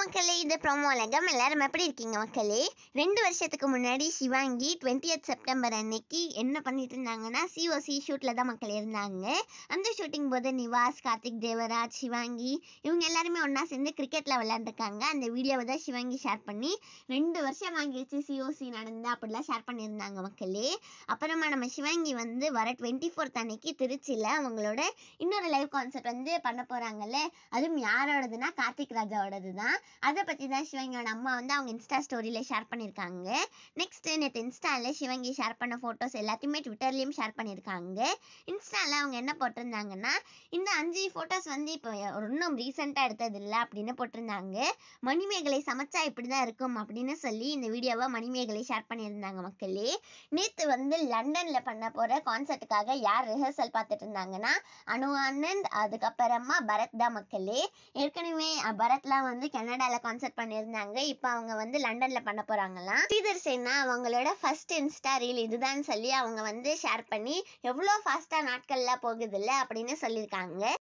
மக்களே இந்த ப்ரோமோ அழகம் எல்லாரும் எப்படி இருக்கீங்க மக்களே ரெண்டு வருஷத்துக்கு முன்னாடி சிவாங்கி டுவெண்ட்டி எய்த் செப்டம்பர் அன்னைக்கு என்ன பண்ணிட்டு இருந்தாங்கன்னா சிஓசி ஷூட்டில் தான் மக்கள் இருந்தாங்க அந்த ஷூட்டிங் போது நிவாஸ் கார்த்திக் தேவராஜ் சிவாங்கி இவங்க எல்லாருமே ஒன்றா சேர்ந்து கிரிக்கெட்டில் விளையாண்டுருக்காங்க அந்த வீடியோவை தான் சிவாங்கி ஷேர் பண்ணி ரெண்டு வருஷம் வாங்கிடுச்சு சிஓசி நடந்து அப்படிலாம் ஷேர் பண்ணியிருந்தாங்க மக்களே அப்புறமா நம்ம சிவாங்கி வந்து வர டுவெண்ட்டி ஃபோர்த் அன்னைக்கு திருச்சியில் அவங்களோட இன்னொரு லைவ் கான்சர்ட் வந்து பண்ண போகிறாங்கல்ல அதுவும் யாரோடதுன்னா கார்த்திக் ராஜாவோடது தான் அதை பற்றி தான் சிவங்கியோட அம்மா வந்து அவங்க இன்ஸ்டா ஸ்டோரியில் ஷேர் பண்ணியிருக்காங்க நெக்ஸ்ட் நேற்று இன்ஸ்டாவில் சிவங்கி ஷேர் பண்ண ஃபோட்டோஸ் எல்லாத்தையுமே ட்விட்டர்லேயும் ஷேர் பண்ணியிருக்காங்க இன்ஸ்டாவில் அவங்க என்ன போட்டிருந்தாங்கன்னா இந்த அஞ்சு ஃபோட்டோஸ் வந்து இப்போ இன்னும் ரீசெண்டாக எடுத்தது இல்லை அப்படின்னு போட்டிருந்தாங்க மணிமேகலை சமைச்சா இப்படி தான் இருக்கும் அப்படின்னு சொல்லி இந்த வீடியோவை மணிமேகலை ஷேர் பண்ணியிருந்தாங்க மக்களே நேற்று வந்து லண்டனில் பண்ண போகிற கான்சர்ட்டுக்காக யார் ரிஹர்சல் பார்த்துட்டு இருந்தாங்கன்னா அனு ஆனந்த் அதுக்கப்புறமா பரத் தான் மக்களே ஏற்கனவே பரத்லாம் வந்து கனடா கனடால கான்சர்ட் பண்ணியிருந்தாங்க இப்போ அவங்க வந்து லண்டன்ல பண்ண போறாங்களாம் ஸ்ரீதர் சேனா அவங்களோட ஃபர்ஸ்ட் இன்ஸ்டா ரீல் இதுதான் சொல்லி அவங்க வந்து ஷேர் பண்ணி எவ்வளோ ஃபாஸ்டா நாட்கள்லாம் போகுதுல்ல அப்படின்னு சொல்லியிருக்காங்க